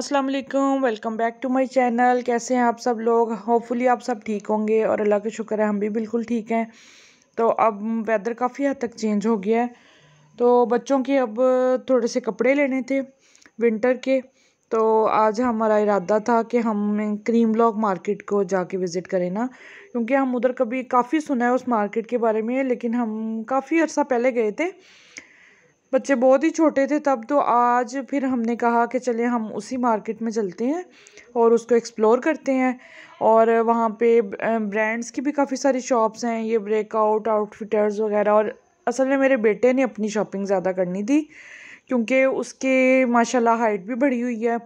अस्सलाम वालेकुम welcome back to my channel कैसे हैं आप सब लोग होपफुली आप सब ठीक होंगे और अल्लाह का शुक्र है हम भी बिल्कुल ठीक हैं तो अब वेदर काफ़ी हद तक चेंज हो गया है तो बच्चों के अब थोड़े से कपड़े लेने थे विंटर के तो आज हमारा इरादा था कि हम क्रीम ब्लॉक मार्केट को जाके विज़िट करें ना क्योंकि हम उधर कभी काफ़ी सुना है उस मार्केट के बारे में लेकिन हम काफ़ी अर्सा पहले गए थे बच्चे बहुत ही छोटे थे तब तो आज फिर हमने कहा कि चले हम उसी मार्केट में चलते हैं और उसको एक्सप्लोर करते हैं और वहाँ पे ब्रांड्स की भी काफ़ी सारी शॉप्स हैं ये ब्रेकआउट आउटफिटर्स वगैरह और असल में मेरे बेटे ने अपनी शॉपिंग ज़्यादा करनी थी क्योंकि उसके माशाल्लाह हाइट भी बढ़ी हुई है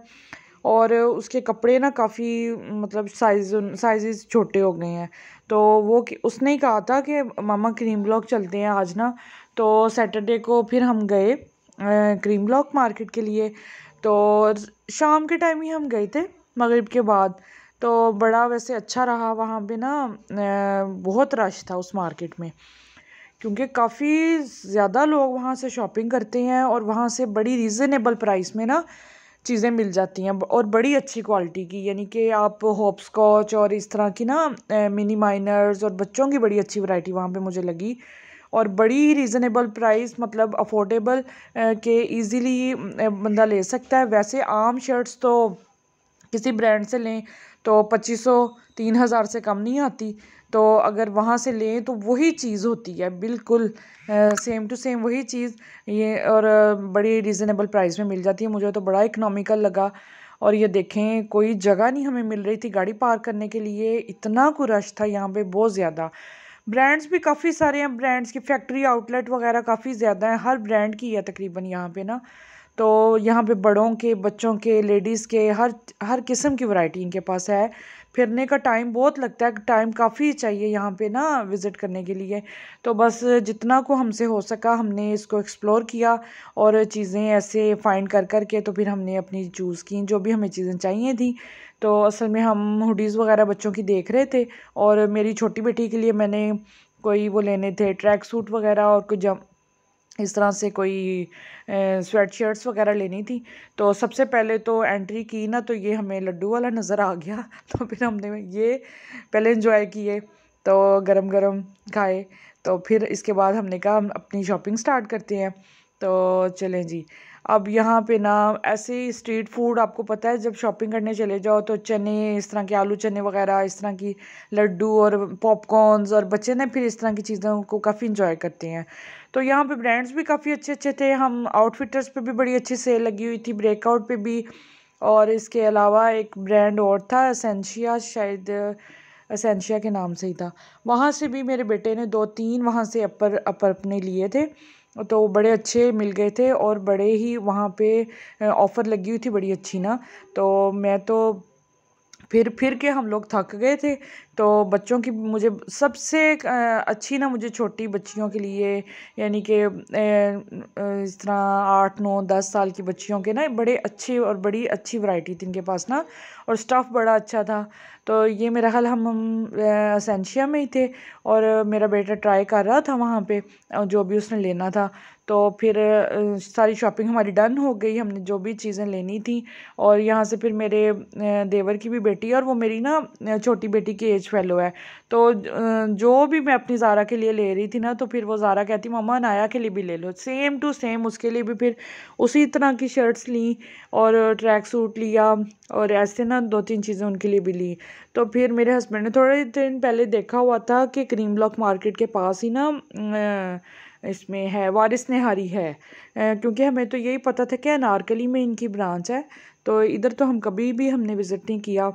और उसके कपड़े ना काफ़ी मतलब साइज साइज़ छोटे हो गए हैं तो वो उसने ही कहा था कि मामा क्रीम ब्लॉक चलते हैं आज ना तो सैटरडे को फिर हम गए क्रीम ब्लॉक मार्केट के लिए तो शाम के टाइम ही हम गए थे मगरब के बाद तो बड़ा वैसे अच्छा रहा वहाँ पे ना बहुत रश था उस मार्केट में क्योंकि काफ़ी ज़्यादा लोग वहाँ से शॉपिंग करते हैं और वहाँ से बड़ी रीज़नेबल प्राइस में ना चीज़ें मिल जाती हैं और बड़ी अच्छी क्वालिटी की यानी कि आप होपस्कॉच और इस तरह की ना मिनी माइनर्स और बच्चों की बड़ी अच्छी वैरायटी वहाँ पे मुझे लगी और बड़ी ही रीज़नेबल प्राइस मतलब अफोर्डेबल के इजीली बंदा ले सकता है वैसे आम शर्ट्स तो किसी ब्रांड से लें तो पच्चीस सौ तीन हज़ार से कम नहीं आती तो अगर वहाँ से लें तो वही चीज़ होती है बिल्कुल सेम टू सेम वही चीज़ ये और बड़ी रीज़नेबल प्राइस में मिल जाती है मुझे तो बड़ा इकनॉमिकल लगा और ये देखें कोई जगह नहीं हमें मिल रही थी गाड़ी पार्क करने के लिए इतना को रश था यहाँ पे बहुत ज़्यादा ब्रांड्स भी काफ़ी सारे हैं ब्रांड्स की फैक्ट्री आउटलेट वगैरह काफ़ी ज़्यादा हैं हर ब्रांड की है तकरीबन यहाँ पे ना तो यहाँ पे बड़ों के बच्चों के लेडीज़ के हर हर किस्म की वैरायटी इनके पास है फिरने का टाइम बहुत लगता है टाइम काफ़ी चाहिए यहाँ पे ना विज़िट करने के लिए तो बस जितना को हमसे हो सका हमने इसको एक्सप्लोर किया और चीज़ें ऐसे फाइंड कर कर के तो फिर हमने अपनी चूज़ की जो भी हमें चीज़ें चाहिए थी तो असल में हम हुडीज़ वगैरह बच्चों की देख रहे थे और मेरी छोटी बेटी के लिए मैंने कोई वो लेने थे ट्रैक सूट वगैरह और कुछ जम इस तरह से कोई स्वेट शर्ट्स वगैरह लेनी थी तो सबसे पहले तो एंट्री की ना तो ये हमें लड्डू वाला नज़र आ गया तो फिर हमने ये पहले इन्जॉय किए तो गरम गरम खाए तो फिर इसके बाद हमने कहा हम अपनी शॉपिंग स्टार्ट करते हैं तो चलें जी अब यहाँ पे ना ऐसे ही स्ट्रीट फूड आपको पता है जब शॉपिंग करने चले जाओ तो चने इस तरह के आलू चने वगैरह इस तरह की लड्डू और पॉपकॉर्नस और बच्चे ना फिर इस तरह की चीज़ों को काफ़ी इंजॉय करते हैं तो यहाँ पे ब्रांड्स भी काफ़ी अच्छे अच्छे थे हम आउटफिटर्स पे भी बड़ी अच्छी सेल लगी हुई थी ब्रेकआउट पर भी और इसके अलावा एक ब्रांड और था असेंशिया शायद असेंशिया के नाम से ही था वहाँ से भी मेरे बेटे ने दो तीन वहाँ से अपर अपर अपने लिए थे तो बड़े अच्छे मिल गए थे और बड़े ही वहाँ पे ऑफ़र लगी हुई थी बड़ी अच्छी ना तो मैं तो फिर फिर के हम लोग थक गए थे तो बच्चों की मुझे सबसे अच्छी ना मुझे छोटी बच्चियों के लिए यानी कि इस तरह आठ नौ दस साल की बच्चियों के ना बड़े अच्छे और बड़ी अच्छी वैरायटी थी इनके पास ना और स्टफ़ बड़ा अच्छा था तो ये मेरा ख्याल हम हम असेंशिया में ही थे और मेरा बेटा ट्राई कर रहा था वहाँ पे जो भी उसने लेना था तो फिर सारी शॉपिंग हमारी डन हो गई हमने जो भी चीज़ें लेनी थी और यहाँ से फिर मेरे देवर की भी बेटी और वो मेरी ना छोटी बेटी की एज स्टिच फेलो है तो जो भी मैं अपनी ज़ारा के लिए ले रही थी ना तो फिर वो ज़ारा कहती मम्मा नाया के लिए भी ले लो सेम टू सेम उसके लिए भी फिर उसी तरह की शर्ट्स ली और ट्रैक सूट लिया और ऐसे ना दो तीन चीज़ें उनके लिए भी ली तो फिर मेरे हस्बैंड ने थोड़े दिन पहले देखा हुआ था कि क्रीम ब्लॉक मार्केट के पास ही ना इसमें है वारिस हारी है क्योंकि हमें तो यही पता था कि अनारकली में इनकी ब्रांच है तो इधर तो हम कभी भी हमने विज़िट नहीं किया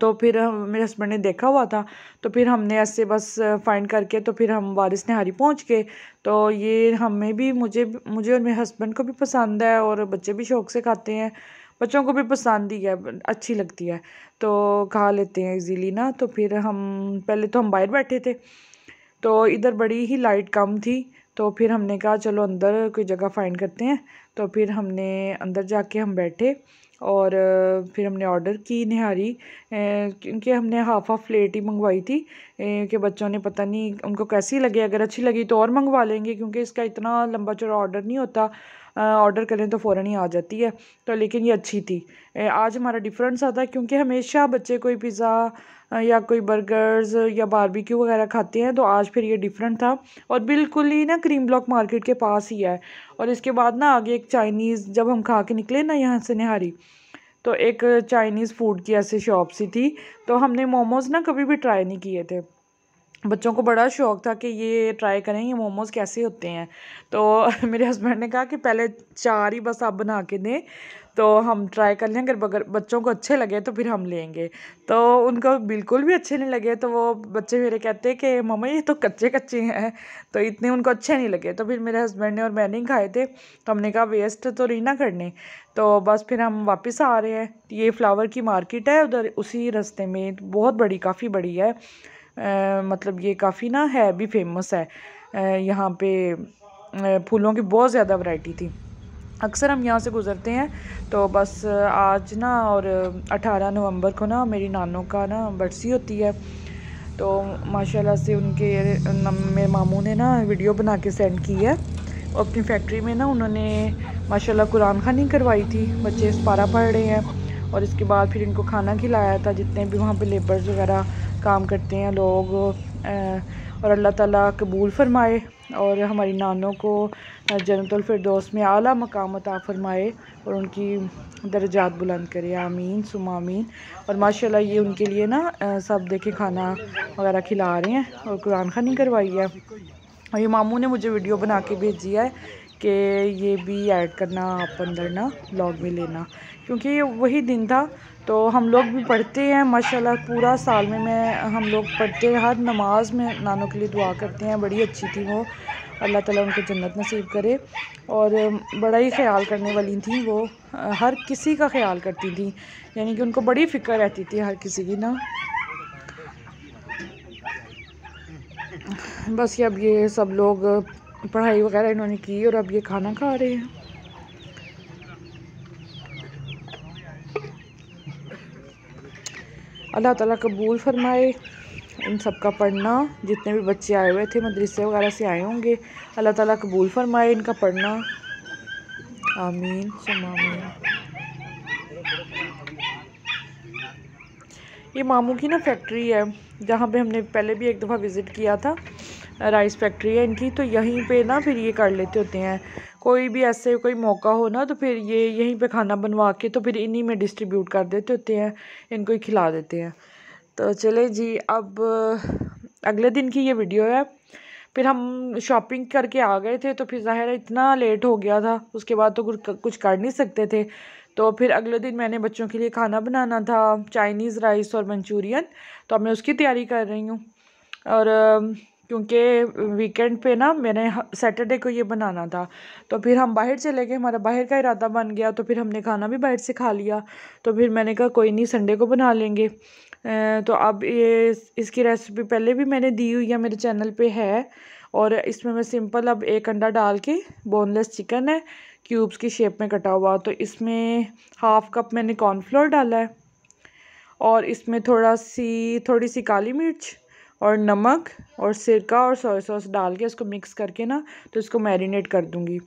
तो फिर मेरे हस्बैंड ने देखा हुआ था तो फिर हमने ऐसे बस फाइंड करके तो फिर हम वारिस नहारी पहुंच गए तो ये हमें भी मुझे मुझे और मेरे हस्बैंड को भी पसंद है और बच्चे भी शौक से खाते हैं बच्चों को भी पसंद ही है अच्छी लगती है तो खा लेते हैं इजीली ना तो फिर हम पहले तो हम बाहर बैठे थे तो इधर बड़ी ही लाइट कम थी तो फिर हमने कहा चलो अंदर कोई जगह फाइंड करते हैं तो फिर हमने अंदर जाके हम बैठे और फिर हमने ऑर्डर की निहारी क्योंकि हमने हाफ हाफ प्लेट ही मंगवाई थी कि बच्चों ने पता नहीं उनको कैसी लगे अगर अच्छी लगी तो और मंगवा लेंगे क्योंकि इसका इतना लंबा चौड़ा ऑर्डर नहीं होता ऑर्डर करें तो फ़ौरन ही आ जाती है तो लेकिन ये अच्छी थी आज हमारा डिफरेंस आता है क्योंकि हमेशा बच्चे कोई पिज़्ज़ा या कोई बर्गर्स या बारबेक्यू वगैरह खाते हैं तो आज फिर ये डिफरेंट था और बिल्कुल ही ना क्रीम ब्लॉक मार्केट के पास ही है और इसके बाद ना आगे एक चाइनीज़ जब हम खा के निकले ना यहाँ से निहारी तो एक चाइनीज़ फूड की ऐसे शॉप सी थी तो हमने मोमोज़ ना कभी भी ट्राई नहीं किए थे बच्चों को बड़ा शौक था कि ये ट्राई करें ये मोमोज़ कैसे होते हैं तो मेरे हस्बैंड ने कहा कि पहले चार ही बस आप बना के दें तो हम ट्राई कर लें अगर बच्चों को अच्छे लगे तो फिर हम लेंगे तो उनको बिल्कुल भी अच्छे नहीं लगे तो वो बच्चे मेरे कहते हैं कि मम्मा ये तो कच्चे कच्चे हैं तो इतने उनको अच्छे नहीं लगे तो फिर मेरे हस्बैंड ने और मैंने ही खाए थे तो हमने कहा वेस्ट तो नहीं ना करने तो बस फिर हम वापस आ रहे हैं ये फ्लावर की मार्केट है उधर उसी रस्ते में बहुत बड़ी काफ़ी बड़ी है आ, मतलब ये काफ़ी ना है भी फेमस है यहाँ पे फूलों की बहुत ज़्यादा वैरायटी थी अक्सर हम यहाँ से गुज़रते हैं तो बस आज ना और 18 नवंबर को ना मेरी नानों का ना बरसी होती है तो माशाल्लाह से उनके मेरे मामू ने ना वीडियो बना के सेंड की है और अपनी फैक्ट्री में ना उन्होंने माशाल्लाह कुरान खानी करवाई थी बच्चे पारा पढ़ रहे हैं और इसके बाद फिर इनको खाना खिलाया था जितने भी वहाँ पे लेबर्स वगैरह काम करते हैं लोग और अल्लाह ताला कबूल फरमाए और हमारी नानों को जन्नतफरदोस में आला मकाम अता फ़रमाए और उनकी दर्जात बुलंद करे आमीन सुम आमीन और माशाल्लाह ये उनके लिए ना सब देखे खाना वगैरह खिला रहे हैं और कुरान खानी करवाई है और ये मामू ने मुझे वीडियो बना के भेजी है कि ये भी ऐड करना आप अंदर ना ब्लॉग में लेना क्योंकि ये वही दिन था तो हम लोग भी पढ़ते हैं माशाल्लाह पूरा साल में मैं हम लोग पढ़ते हैं हर नमाज में नानों के लिए दुआ करते हैं बड़ी अच्छी थी वो अल्लाह ताला उनको जन्नत नसीब करे और बड़ा ही ख्याल करने वाली थी वो हर किसी का ख्याल करती थी यानी कि उनको बड़ी फ़िक्र रहती थी हर किसी की ना बस ये अब ये सब लोग पढ़ाई वगैरह इन्होंने की और अब ये खाना खा रहे हैं अल्लाह ताला कबूल फरमाए इन सब का पढ़ना जितने भी बच्चे आए हुए थे मदरसे वगैरह से आए होंगे अल्लाह ताला कबूल फरमाए इनका पढ़ना आमीन आमीन ये मामू की ना फैक्ट्री है जहाँ पे हमने पहले भी एक दफ़ा विज़िट किया था राइस फैक्ट्री है इनकी तो यहीं पे ना फिर ये कर लेते होते हैं कोई भी ऐसे कोई मौका हो ना तो फिर ये यहीं पे खाना बनवा के तो फिर इन्हीं में डिस्ट्रीब्यूट कर देते होते हैं इनको ही खिला देते हैं तो चले जी अब अगले दिन की ये वीडियो है फिर हम शॉपिंग करके आ गए थे तो फिर ज़ाहिर इतना लेट हो गया था उसके बाद तो कुछ कर नहीं सकते थे तो फिर अगले दिन मैंने बच्चों के लिए खाना बनाना था चाइनीज़ राइस और मंचूरियन तो अब मैं उसकी तैयारी कर रही हूँ और क्योंकि वीकेंड पे ना मैंने सैटरडे को ये बनाना था तो फिर हम बाहर चले गए हमारा बाहर का इरादा बन गया तो फिर हमने खाना भी बाहर से खा लिया तो फिर मैंने कहा कोई नहीं संडे को बना लेंगे तो अब ये इसकी रेसिपी पहले भी मैंने दी हुई है मेरे चैनल पे है और इसमें मैं सिंपल अब एक अंडा डाल के बोनलेस चिकन है क्यूब्स की शेप में कटा हुआ तो इसमें हाफ़ कप मैंने कॉर्नफ्लोर डाला है और इसमें थोड़ा सी थोड़ी सी काली मिर्च और नमक और सिरका और सोया सॉस डाल के इसको मिक्स करके ना तो इसको मैरिनेट कर दूँगी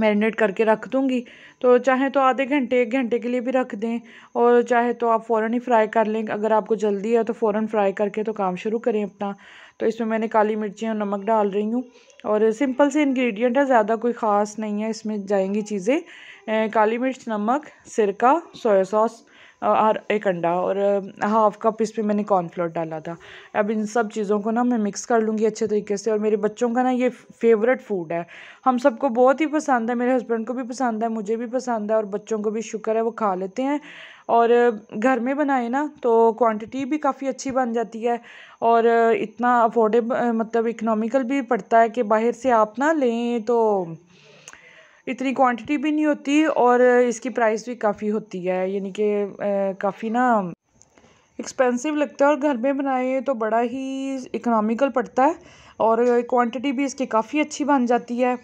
मैरिनेट करके रख दूँगी तो चाहे तो आधे घंटे एक घंटे के लिए भी रख दें और चाहे तो आप फ़ौरन ही फ्राई कर लें अगर आपको जल्दी है तो फ़ौरन फ्राई करके तो काम शुरू करें अपना तो इसमें मैंने काली मिर्ची और नमक डाल रही हूँ और सिंपल से इंग्रेडिएंट है ज़्यादा कोई ख़ास नहीं है इसमें जाएंगी चीज़ें काली मिर्च नमक सिरका सोया सॉस और एक अंडा और हाफ कप इस पर मैंने कॉर्नफ्लोर डाला था अब इन सब चीज़ों को ना मैं मिक्स कर लूँगी अच्छे तरीके से और मेरे बच्चों का ना ये फेवरेट फूड है हम सबको बहुत ही पसंद है मेरे हस्बैंड को भी पसंद है मुझे भी पसंद है और बच्चों को भी शुक्र है वो खा लेते हैं और घर में बनाए ना तो क्वांटिटी भी काफ़ी अच्छी बन जाती है और इतना अफोर्डेबल मतलब इकनॉमिकल भी पड़ता है कि बाहर से आप ना लें तो इतनी क्वांटिटी भी नहीं होती और इसकी प्राइस भी काफ़ी होती है यानी कि काफ़ी ना एक्सपेंसिव लगता है और घर में बनाए तो बड़ा ही इकोनॉमिकल पड़ता है और क्वांटिटी भी इसकी काफ़ी अच्छी बन जाती है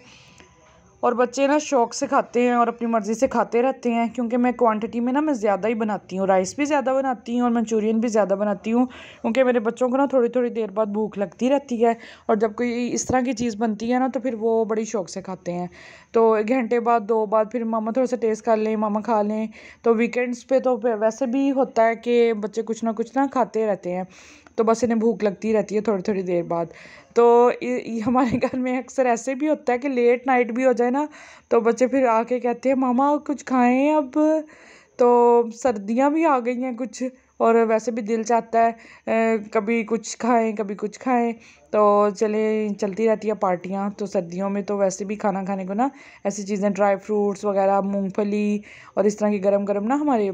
और बच्चे ना शौक से खाते हैं और अपनी मर्ज़ी से खाते रहते हैं क्योंकि मैं क्वांटिटी में ना मैं ज़्यादा ही बनाती हूँ राइस भी ज़्यादा बनाती हूँ और मंचूरियन भी ज़्यादा बनाती हूँ क्योंकि मेरे बच्चों को ना थोड़ी थोड़ी देर बाद भूख लगती रहती है और जब कोई इस तरह की चीज़ बनती है ना तो फिर वो बड़ी शौक से खाते हैं तो एक घंटे बाद दो बाद फिर मामा थोड़ा सा टेस्ट कर लें मामा खा लें तो वीकेंड्स पर तो वैसे भी होता है कि बच्चे कुछ ना कुछ ना खाते रहते हैं तो बस इन्हें भूख लगती रहती है थोड़ी थोड़ी देर बाद तो हमारे घर में अक्सर ऐसे भी होता है कि लेट नाइट भी हो जाए ना तो बच्चे फिर आके कहते हैं मामा कुछ खाएं अब तो सर्दियां भी आ गई हैं कुछ और वैसे भी दिल चाहता है कभी कुछ खाएं कभी कुछ खाएं तो चले चलती रहती है पार्टियां तो सर्दियों में तो वैसे भी खाना खाने को ना ऐसी चीज़ें ड्राई फ्रूट्स वगैरह मूंगफली और इस तरह की गरम गरम ना हमारे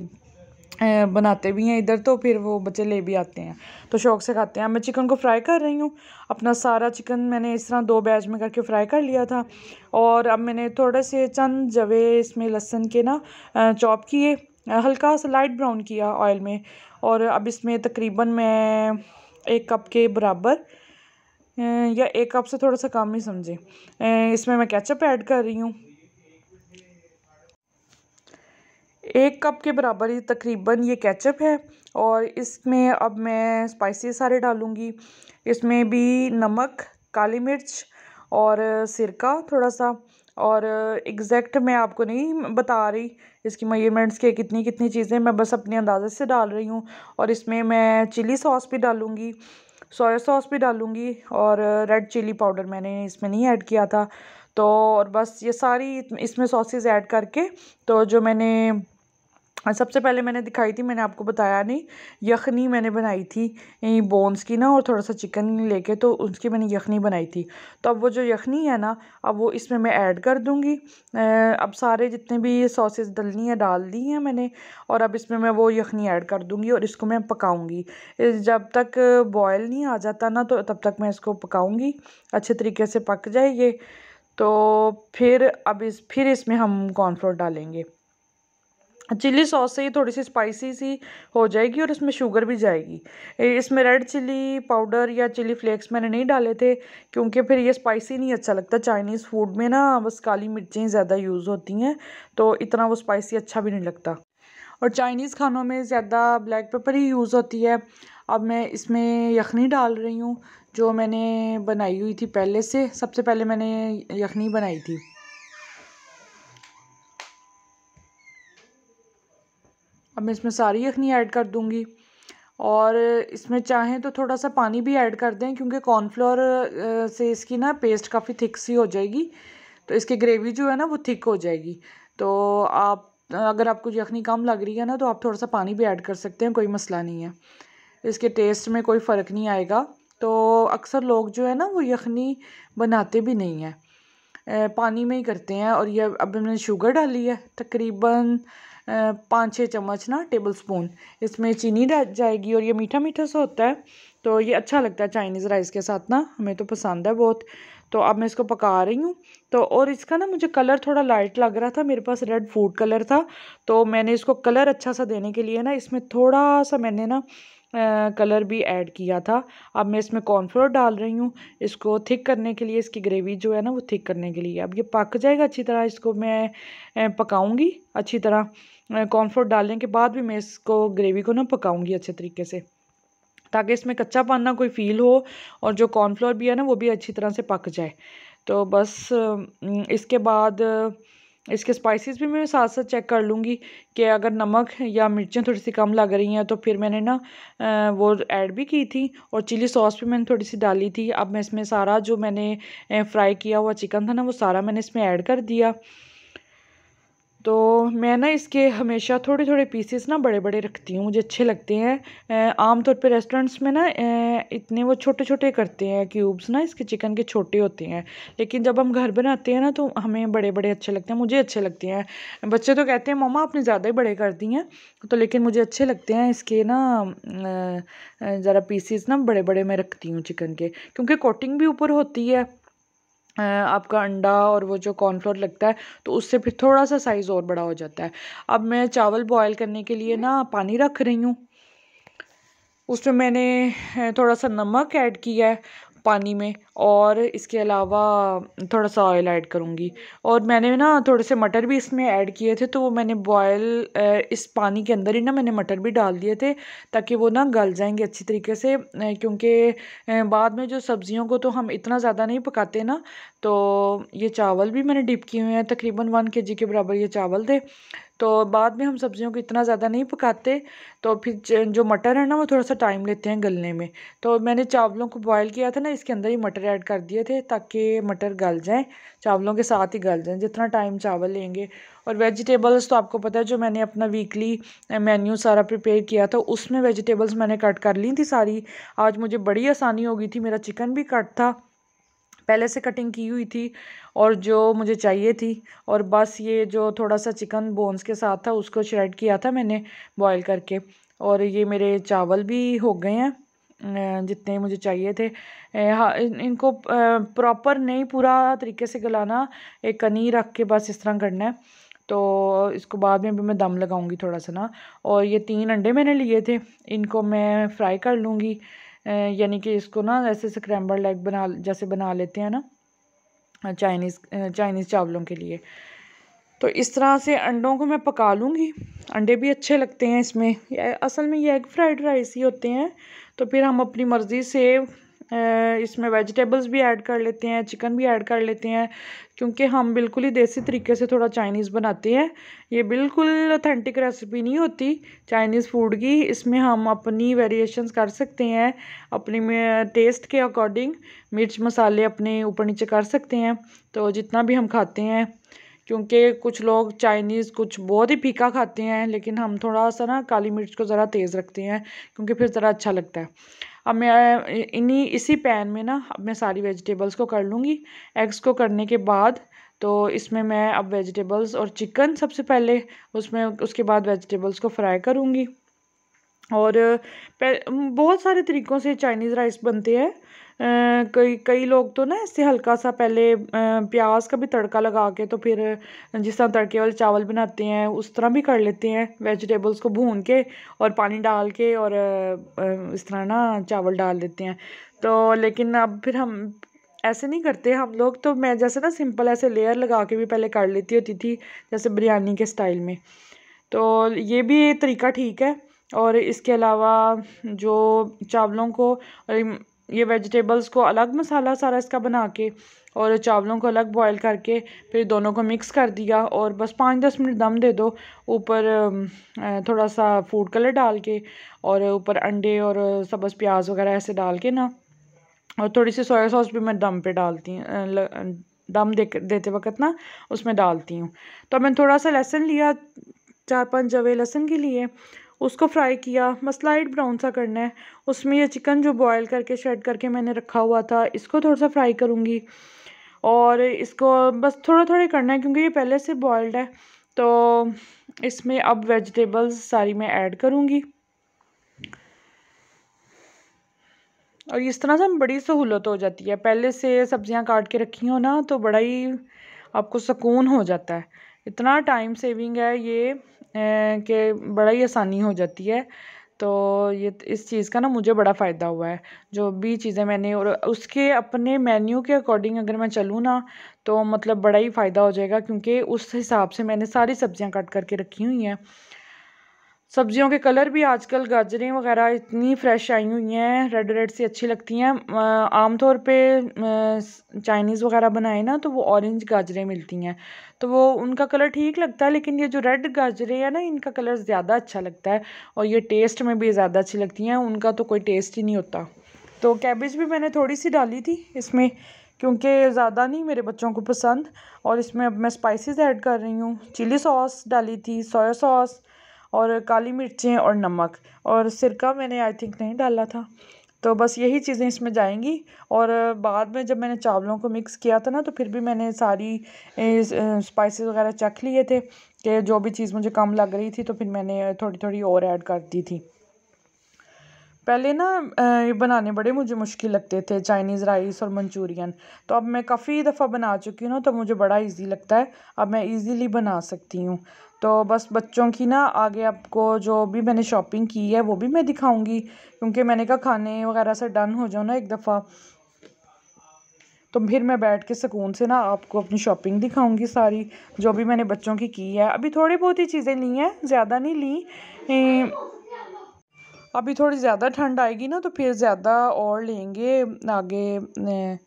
बनाते भी हैं इधर तो फिर वो बच्चे ले भी आते हैं तो शौक से खाते हैं मैं चिकन को फ्राई कर रही हूँ अपना सारा चिकन मैंने इस तरह दो बैच में करके फ्राई कर लिया था और अब मैंने थोड़े से चंद जवे इसमें लहसन के ना चॉप किए हल्का सा लाइट ब्राउन किया ऑयल में और अब इसमें तकरीबन मैं एक कप के बराबर या एक कप से थोड़ा सा कम ही समझे इसमें मैं कैचअप ऐड कर रही हूँ एक कप के बराबर ही तकरीबन ये केचप है और इसमें अब मैं स्पाइसी सारे डालूँगी इसमें भी नमक काली मिर्च और सिरका थोड़ा सा और एग्जैक्ट मैं आपको नहीं बता रही इसकी मयरमेंट्स के कितनी कितनी चीज़ें मैं बस अपने अंदाजे से डाल रही हूँ और इसमें मैं चिली सॉस भी डालूँगी सोया सॉस भी डालूँगी और रेड चिली पाउडर मैंने इसमें नहीं ऐड किया था तो और बस ये सारी इसमें सॉसेस ऐड करके तो जो मैंने हाँ, सबसे पहले मैंने दिखाई थी मैंने आपको बताया नहीं यखनी मैंने बनाई थी यहीं बोन्स की ना और थोड़ा सा चिकन लेके तो उसकी मैंने यखनी बनाई थी तो अब वो जो यखनी है ना अब वो इसमें मैं ऐड कर दूँगी अब सारे जितने भी सॉसेस डलनी है डाल दी हैं मैंने और अब इसमें मैं वो यखनी ऐड कर दूँगी और इसको मैं पकाऊँगी जब तक बॉयल नहीं आ जाता ना तो तब तक मैं इसको पकाऊँगी अच्छे तरीके से पक जाए ये तो फिर अब इस फिर इसमें हम कॉर्नफ्लोर डालेंगे चिली सॉस से ही थोड़ी सी स्पाइसी सी हो जाएगी और इसमें शुगर भी जाएगी इसमें रेड चिली पाउडर या चिली फ्लेक्स मैंने नहीं डाले थे क्योंकि फिर ये स्पाइसी नहीं अच्छा लगता चाइनीज़ फूड में ना बस काली मिर्चें ज़्यादा यूज़ होती हैं तो इतना वो स्पाइसी अच्छा भी नहीं लगता और चाइनीज़ खानों में ज़्यादा ब्लैक पेपर ही यूज़ होती है अब मैं इसमें यखनी डाल रही हूँ जो मैंने बनाई हुई थी पहले से सबसे पहले मैंने यखनी बनाई थी अब मैं इसमें सारी यखनी ऐड कर दूँगी और इसमें चाहें तो थोड़ा सा पानी भी ऐड कर दें क्योंकि कॉर्नफ्लोर से इसकी ना पेस्ट काफ़ी थिक सी हो जाएगी तो इसकी ग्रेवी जो है ना वो थिक हो जाएगी तो आप अगर आपको यखनी कम लग रही है ना तो आप थोड़ा सा पानी भी ऐड कर सकते हैं कोई मसला नहीं है इसके टेस्ट में कोई फ़र्क नहीं आएगा तो अक्सर लोग जो है ना वो यखनी बनाते भी नहीं हैं पानी में ही करते हैं और ये अब हमने शुगर डाली है तकरीबन पाँच छः चम्मच ना टेबल स्पून इसमें चीनी डाल जाएगी और ये मीठा मीठा सा होता है तो ये अच्छा लगता है चाइनीज़ राइस के साथ ना हमें तो पसंद है बहुत तो अब मैं इसको पका रही हूँ तो और इसका ना मुझे कलर थोड़ा लाइट लग रहा था मेरे पास रेड फूड कलर था तो मैंने इसको कलर अच्छा सा देने के लिए ना इसमें थोड़ा सा मैंने ना कलर भी ऐड किया था अब मैं इसमें कॉर्नफ्लोर डाल रही हूँ इसको थिक करने के लिए इसकी ग्रेवी जो है ना वो थिक करने के लिए अब ये पक जाएगा अच्छी तरह इसको मैं पकाऊंगी अच्छी तरह कॉर्नफ्लोर डालने के बाद भी मैं इसको ग्रेवी को ना पकाऊंगी अच्छे तरीके से ताकि इसमें पान ना कोई फील हो और जो कॉर्नफ्लोर भी है ना वो भी अच्छी तरह से पक जाए तो बस इसके बाद इसके स्पाइसेस भी मैं साथ साथ चेक कर लूँगी कि अगर नमक या मिर्चें थोड़ी सी कम लग रही हैं तो फिर मैंने ना वो ऐड भी की थी और चिली सॉस भी मैंने थोड़ी सी डाली थी अब मैं इसमें सारा जो मैंने फ्राई किया हुआ चिकन था ना वो सारा मैंने इसमें ऐड कर दिया तो मैं ना इसके हमेशा थोड़े थोड़े पीसेस ना बड़े बड़े रखती हूँ मुझे अच्छे लगते हैं आमतौर पे रेस्टोरेंट्स में ना इतने वो छोटे छोटे करते हैं क्यूब्स ना इसके चिकन के छोटे होते हैं लेकिन जब हम घर बनाते हैं ना तो हमें बड़े बड़े अच्छे लगते हैं मुझे अच्छे लगते हैं बच्चे तो कहते हैं ममा आपने ज़्यादा ही बड़े कर दिए हैं तो लेकिन मुझे अच्छे लगते हैं इसके ना ज़रा पीसीस ना बड़े बड़े मैं रखती हूँ चिकन के क्योंकि कोटिंग भी ऊपर होती है आपका अंडा और वो जो कॉर्नफ्लोर लगता है तो उससे फिर थोड़ा सा साइज़ और बड़ा हो जाता है अब मैं चावल बॉयल करने के लिए ना पानी रख रही हूँ उसमें मैंने थोड़ा सा नमक ऐड किया है पानी में और इसके अलावा थोड़ा सा ऑयल ऐड करूँगी और मैंने ना थोड़े से मटर भी इसमें ऐड किए थे तो वो मैंने बॉयल इस पानी के अंदर ही ना मैंने मटर भी डाल दिए थे ताकि वो ना गल जाएंगे अच्छी तरीके से क्योंकि बाद में जो सब्ज़ियों को तो हम इतना ज़्यादा नहीं पकाते ना तो ये चावल भी मैंने डिप किए हुए हैं तकरीबन वन के के बराबर ये चावल थे तो बाद में हम सब्जियों को इतना ज़्यादा नहीं पकाते तो फिर जो मटर है ना वो थोड़ा सा टाइम लेते हैं गलने में तो मैंने चावलों को बॉयल किया था ना इसके अंदर ही मटर ऐड कर दिए थे ताकि मटर गल जाएँ चावलों के साथ ही गल जाएँ जितना टाइम चावल लेंगे और वेजिटेबल्स तो आपको पता है जो मैंने अपना वीकली मेन्यू सारा प्रिपेयर किया था उसमें वेजिटेबल्स मैंने कट कर ली थी सारी आज मुझे बड़ी आसानी हो गई थी मेरा चिकन भी कट था पहले से कटिंग की हुई थी और जो मुझे चाहिए थी और बस ये जो थोड़ा सा चिकन बोन्स के साथ था उसको श्रेड किया था मैंने बॉयल करके और ये मेरे चावल भी हो गए हैं जितने मुझे चाहिए थे हाँ इनको प्रॉपर नहीं पूरा तरीके से गलाना एक कनी रख के बस इस तरह करना है तो इसको बाद में भी मैं दम लगाऊंगी थोड़ा सा ना और ये तीन अंडे मैंने लिए थे इनको मैं फ्राई कर लूँगी यानी कि इसको ना ऐसे स्क्रैम्बल लेग बना जैसे बना लेते हैं ना चाइनीज़ चाइनीज़ चावलों के लिए तो इस तरह से अंडों को मैं पका लूँगी अंडे भी अच्छे लगते हैं इसमें असल में ये एग फ्राइड राइस ही होते हैं तो फिर हम अपनी मर्ज़ी से इसमें वेजिटेबल्स भी ऐड कर लेते हैं चिकन भी ऐड कर लेते हैं क्योंकि हम बिल्कुल ही देसी तरीके से थोड़ा चाइनीज़ बनाते हैं ये बिल्कुल ऑथेंटिक रेसिपी नहीं होती चाइनीज़ फूड की इसमें हम अपनी वेरिएशंस कर सकते हैं अपनी टेस्ट के अकॉर्डिंग मिर्च मसाले अपने ऊपर नीचे कर सकते हैं तो जितना भी हम खाते हैं क्योंकि कुछ लोग चाइनीज़ कुछ बहुत ही फीका खाते हैं लेकिन हम थोड़ा सा ना काली मिर्च को ज़रा तेज़ रखते हैं क्योंकि फिर ज़रा अच्छा लगता है अब मैं इन्हीं इसी पैन में ना अब मैं सारी वेजिटेबल्स को कर लूँगी एग्स को करने के बाद तो इसमें मैं अब वेजिटेबल्स और चिकन सबसे पहले उसमें उसके बाद वेजिटेबल्स को फ्राई करूँगी और बहुत सारे तरीक़ों से चाइनीज़ राइस बनते हैं कई कई लोग तो ना इससे हल्का सा पहले प्याज का भी तड़का लगा के तो फिर जिस तरह तड़के वाले चावल बनाते हैं उस तरह भी कर लेते हैं वेजिटेबल्स को भून के और पानी डाल के और इस तरह ना चावल डाल देते हैं तो लेकिन अब फिर हम ऐसे नहीं करते हम लोग तो मैं जैसे ना सिंपल ऐसे लेयर लगा के भी पहले कर लेती होती थी जैसे बिरयानी के स्टाइल में तो ये भी तरीका ठीक है और इसके अलावा जो चावलों को ये वेजिटेबल्स को अलग मसाला सारा इसका बना के और चावलों को अलग बॉईल करके फिर दोनों को मिक्स कर दिया और बस पाँच दस मिनट दम दे दो ऊपर थोड़ा सा फूड कलर डाल के और ऊपर अंडे और सबस प्याज वगैरह ऐसे डाल के ना और थोड़ी सी सोया सॉस भी मैं दम पे डालती हूँ दम दे देते वक्त ना उसमें डालती हूँ तो मैंने थोड़ा सा लहसुन लिया चार पाँच जवे लहसुन के लिए उसको फ्राई किया बस लाइट ब्राउन सा करना है उसमें ये चिकन जो बॉयल करके शेड करके मैंने रखा हुआ था इसको थोड़ा सा फ्राई करूँगी और इसको बस थोड़ा थोड़ा करना है क्योंकि ये पहले से बॉयल्ड है तो इसमें अब वेजिटेबल्स सारी मैं ऐड करूँगी और इस तरह से बड़ी सहूलत हो जाती है पहले से सब्जियां काट के रखी हो ना तो बड़ा ही आपको सुकून हो जाता है इतना टाइम सेविंग है ये के बड़ा ही आसानी हो जाती है तो ये इस चीज़ का ना मुझे बड़ा फ़ायदा हुआ है जो भी चीज़ें मैंने और उसके अपने मेन्यू के अकॉर्डिंग अगर मैं चलूँ ना तो मतलब बड़ा ही फ़ायदा हो जाएगा क्योंकि उस हिसाब से मैंने सारी सब्ज़ियाँ कट करके रखी हुई हैं सब्जियों के कलर भी आजकल गाजरें वगैरह इतनी फ्रेश आई हुई हैं रेड रेड सी अच्छी लगती हैं आमतौर पे चाइनीज़ वगैरह बनाए ना तो वो ऑरेंज गाजरें मिलती हैं तो वो उनका कलर ठीक लगता है लेकिन ये जो रेड गाजरें हैं ना इनका कलर ज़्यादा अच्छा लगता है और ये टेस्ट में भी ज़्यादा अच्छी लगती हैं उनका तो कोई टेस्ट ही नहीं होता तो कैबेज भी मैंने थोड़ी सी डाली थी इसमें क्योंकि ज़्यादा नहीं मेरे बच्चों को पसंद और इसमें अब मैं स्पाइसिस ऐड कर रही हूँ चिली सॉस डाली थी सोया सॉस और काली मिर्चें और नमक और सिरका मैंने आई थिंक नहीं डाला था तो बस यही चीज़ें इसमें जाएंगी और बाद में जब मैंने चावलों को मिक्स किया था ना तो फिर भी मैंने सारी स्पाइसेस वगैरह चख लिए थे कि जो भी चीज़ मुझे कम लग रही थी तो फिर मैंने थोड़ी थोड़ी और ऐड कर दी थी पहले ना ये बनाने बड़े मुझे मुश्किल लगते थे चाइनीज़ राइस और मंचूरियन तो अब मैं काफ़ी दफ़ा बना चुकी हूँ ना तो मुझे बड़ा इजी लगता है अब मैं इजीली बना सकती हूँ तो बस बच्चों की ना आगे आपको जो भी मैंने शॉपिंग की है वो भी मैं दिखाऊंगी क्योंकि मैंने कहा खाने वगैरह से डन हो जाओ ना एक दफ़ा तो फिर मैं बैठ के सुकून से ना आपको अपनी शॉपिंग दिखाऊंगी सारी जो भी मैंने बच्चों की की है अभी थोड़ी बहुत ही चीज़ें ली हैं ज़्यादा नहीं ली अभी थोड़ी ज़्यादा ठंड आएगी ना तो फिर ज़्यादा और लेंगे आगे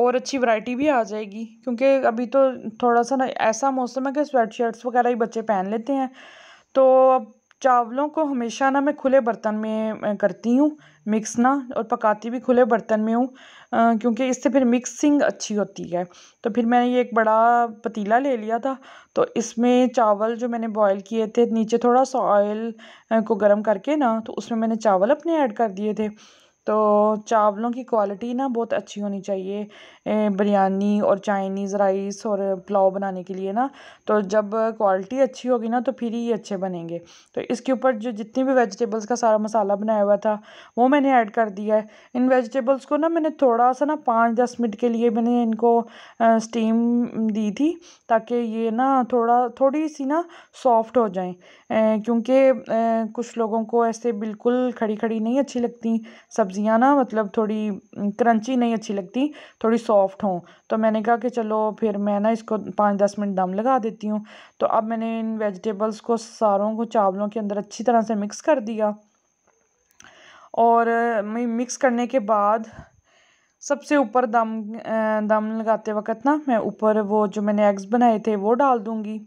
और अच्छी वैरायटी भी आ जाएगी क्योंकि अभी तो थोड़ा सा ना ऐसा मौसम है कि स्वेट शर्ट्स वगैरह ही बच्चे पहन लेते हैं तो अब चावलों को हमेशा ना मैं खुले बर्तन में करती हूँ मिक्स ना और पकाती भी खुले बर्तन में हूँ क्योंकि इससे फिर मिक्सिंग अच्छी होती है तो फिर मैंने ये एक बड़ा पतीला ले लिया था तो इसमें चावल जो मैंने बॉईल किए थे नीचे थोड़ा सा ऑयल को गर्म करके ना तो उसमें मैंने चावल अपने ऐड कर दिए थे तो चावलों की क्वालिटी ना बहुत अच्छी होनी चाहिए बिरयानी और चाइनीज़ राइस और पुलाव बनाने के लिए ना तो जब क्वालिटी अच्छी होगी ना तो फिर ही ये अच्छे बनेंगे तो इसके ऊपर जो जितनी भी वेजिटेबल्स का सारा मसाला बनाया हुआ था वो मैंने ऐड कर दिया है इन वेजिटेबल्स को ना मैंने थोड़ा सा ना पाँच दस मिनट के लिए मैंने इनको स्टीम दी थी ताकि ये ना थोड़ा थोड़ी सी ना सॉफ्ट हो जाएँ क्योंकि कुछ लोगों को ऐसे बिल्कुल खड़ी खड़ी नहीं अच्छी लगती सब्ज़ियाँ ना मतलब थोड़ी क्रंची नहीं अच्छी लगती थोड़ी सॉफ्ट सॉफ्ट हों तो मैंने कहा कि चलो फिर मैं ना इसको पाँच दस मिनट दम लगा देती हूँ तो अब मैंने इन वेजिटेबल्स को सारों को चावलों के अंदर अच्छी तरह से मिक्स कर दिया और मिक्स करने के बाद सबसे ऊपर दम दम लगाते वक्त ना मैं ऊपर वो जो मैंने एग्स बनाए थे वो डाल दूँगी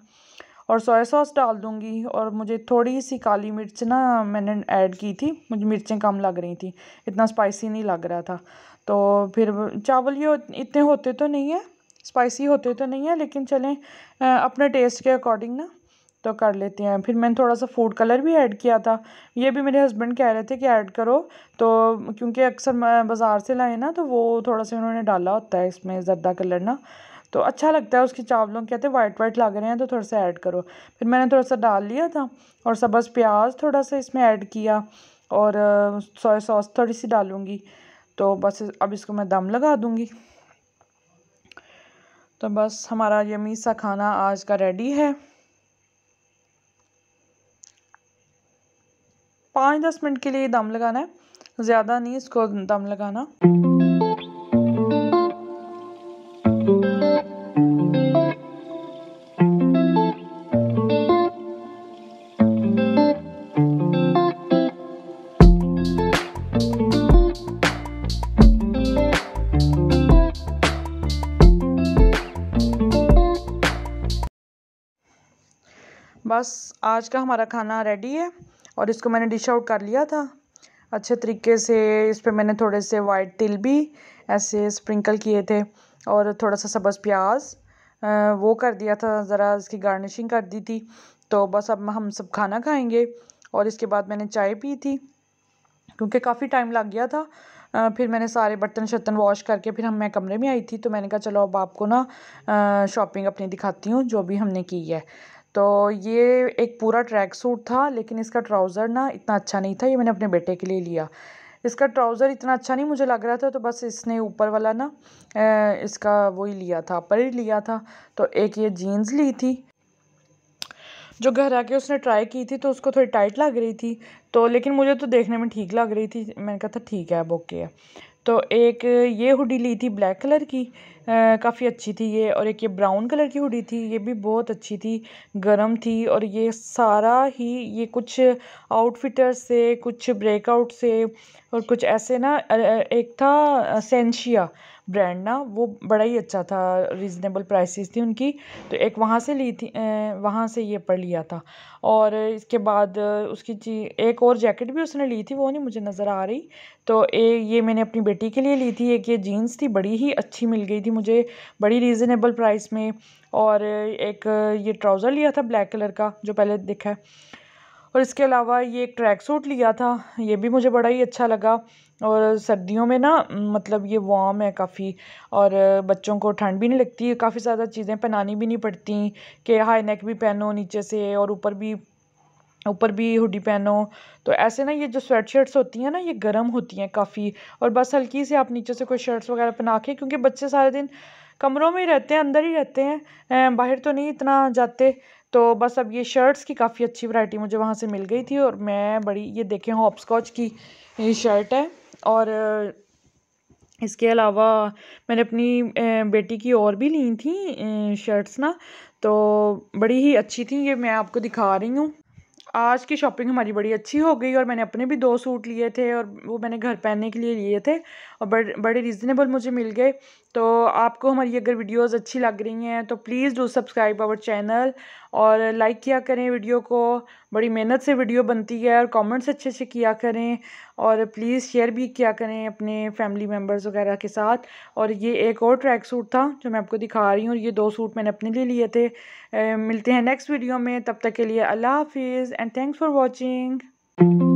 और सोया सॉस डाल दूँगी और मुझे थोड़ी सी काली मिर्च ना मैंने ऐड की थी मुझे मिर्चें कम लग रही थी इतना स्पाइसी नहीं लग रहा था तो फिर चावल ये इतने होते तो नहीं है स्पाइसी होते तो नहीं है लेकिन चलें अपने टेस्ट के अकॉर्डिंग ना तो कर लेते हैं फिर मैंने थोड़ा सा फूड कलर भी ऐड किया था ये भी मेरे हस्बैंड कह रहे थे कि ऐड करो तो क्योंकि अक्सर बाज़ार से लाए ना तो वो थोड़ा सा उन्होंने डाला होता है इसमें जर्दा कलर ना तो अच्छा लगता है उसके चावलों कहते हैं वाइट वाइट लग रहे हैं तो थोड़ा सा ऐड करो फिर मैंने थोड़ा सा डाल लिया था और सबस प्याज थोड़ा सा इसमें ऐड किया और सोया सॉस थोड़ी सी डालूँगी तो बस अब इसको मैं दम लगा दूँगी तो बस हमारा यमी सा खाना आज का रेडी है पाँच दस मिनट के लिए दम लगाना है ज़्यादा नहीं इसको दम लगाना बस आज का हमारा खाना रेडी है और इसको मैंने डिश आउट कर लिया था अच्छे तरीके से इस पर मैंने थोड़े से वाइट तिल भी ऐसे स्प्रिंकल किए थे और थोड़ा सा सब्ज़ प्याज वो कर दिया था ज़रा इसकी गार्निशिंग कर दी थी तो बस अब हम सब खाना खाएंगे और इसके बाद मैंने चाय पी थी क्योंकि काफ़ी टाइम लग गया था फिर मैंने सारे बर्तन शर्तन वॉश करके फिर हम मैं कमरे में आई थी तो मैंने कहा चलो अब आपको ना शॉपिंग अपनी दिखाती हूँ जो भी हमने की है तो ये एक पूरा ट्रैक सूट था लेकिन इसका ट्राउज़र ना इतना अच्छा नहीं था ये मैंने अपने बेटे के लिए लिया इसका ट्राउज़र इतना अच्छा नहीं मुझे लग रहा था तो बस इसने ऊपर वाला ना इसका वही लिया था अपर ही लिया था तो एक ये जीन्स ली थी जो घर आके उसने ट्राई की थी तो उसको थोड़ी टाइट लग रही थी तो लेकिन मुझे तो देखने में ठीक लग रही थी मैंने कहा था ठीक है अब ओके है तो एक ये हुडी ली थी ब्लैक कलर की काफ़ी अच्छी थी ये और एक ये ब्राउन कलर की हुडी थी ये भी बहुत अच्छी थी गर्म थी और ये सारा ही ये कुछ आउटफिटर से कुछ ब्रेकआउट से और कुछ ऐसे ना एक था सेंशिया ब्रांड ना वो बड़ा ही अच्छा था रीज़नेबल प्राइसेस थी उनकी तो एक वहाँ से ली थी वहाँ से ये पढ़ लिया था और इसके बाद उसकी ची एक और जैकेट भी उसने ली थी वो नहीं मुझे नज़र आ रही तो ए, ये मैंने अपनी बेटी के लिए ली थी एक ये जीन्स थी बड़ी ही अच्छी मिल गई थी मुझे बड़ी रीज़नेबल प्राइस में और एक ये ट्राउज़र लिया था ब्लैक कलर का जो पहले दिखा है और इसके अलावा ये एक ट्रैक सूट लिया था ये भी मुझे बड़ा ही अच्छा लगा और सर्दियों में ना मतलब ये वार्म है काफ़ी और बच्चों को ठंड भी नहीं लगती काफ़ी ज़्यादा चीज़ें पहनानी भी नहीं पड़ती कि हाई नेक भी पहनो नीचे से और ऊपर भी ऊपर भी हुडी पहनो तो ऐसे ना ये जो स्वेट शर्ट्स होती हैं ना ये गर्म होती हैं काफ़ी और बस हल्की से आप नीचे से कोई शर्ट्स वगैरह पहना के क्योंकि बच्चे सारे दिन कमरों में ही रहते हैं अंदर ही रहते हैं बाहर तो नहीं इतना जाते तो बस अब ये शर्ट्स की काफ़ी अच्छी वैरायटी मुझे वहाँ से मिल गई थी और मैं बड़ी ये देखें हॉप स्कॉच की शर्ट है और इसके अलावा मैंने अपनी बेटी की और भी ली थी शर्ट्स ना तो बड़ी ही अच्छी थी ये मैं आपको दिखा रही हूँ आज की शॉपिंग हमारी बड़ी अच्छी हो गई और मैंने अपने भी दो सूट लिए थे और वो मैंने घर पहनने के लिए लिए थे और बड़े बड़े रिजनेबल मुझे मिल गए तो आपको हमारी अगर वीडियोस अच्छी लग रही हैं तो please do subscribe our channel और लाइक किया करें वीडियो को बड़ी मेहनत से वीडियो बनती है और कमेंट्स अच्छे अच्छे किया करें और प्लीज़ शेयर भी किया करें अपने फैमिली मेम्बर्स वगैरह के साथ और ये एक और ट्रैक सूट था जो मैं आपको दिखा रही हूँ और ये दो सूट मैंने अपने लिए लिए थे मिलते हैं नेक्स्ट वीडियो में तब तक के लिए अल्लाह हाफिज़ एंड थैंक्स फॉर वॉचिंग